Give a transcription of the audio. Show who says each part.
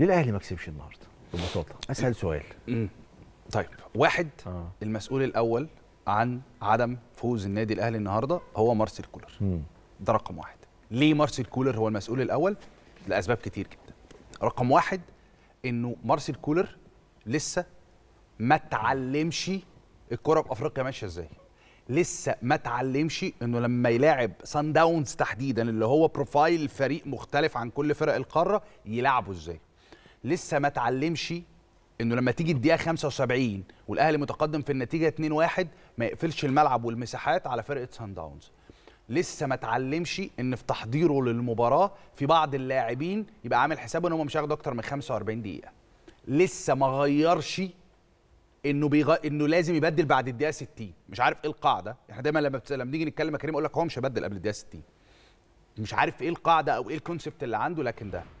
Speaker 1: ليه الاهلي ما كسبش النهارده ببساطه اسهل
Speaker 2: سؤال طيب واحد آه. المسؤول الاول عن عدم فوز النادي الاهلي النهارده هو مارسيل كولر مم. ده رقم واحد ليه مارسيل كولر هو المسؤول الاول لاسباب كتير جدا رقم واحد انه مارسيل كولر لسه ما اتعلمش الكره بافريقيا ماشيه ازاي لسه ما اتعلمش انه لما يلاعب سان داونز تحديدا اللي هو بروفايل فريق مختلف عن كل فرق القاره يلعبه ازاي لسه ما اتعلمش انه لما تيجي الدقيقه 75 والاهلي متقدم في النتيجه 2-1 ما يقفلش الملعب والمساحات على فرقه سان داونز لسه ما اتعلمش ان في تحضيره للمباراه في بعض اللاعبين يبقى عامل حسابه ان هم مش هياخدوا اكتر من 45 دقيقه لسه ما غيرش انه بيغ... انه لازم يبدل بعد الدقيقه 60 مش عارف ايه القاعده احنا دايما لما بتسلم لما نيجي نتكلم يا كريم اقول لك هو مش هيبدل قبل الدقيقه 60 مش عارف ايه القاعده او ايه الكونسبت اللي عنده لكن ده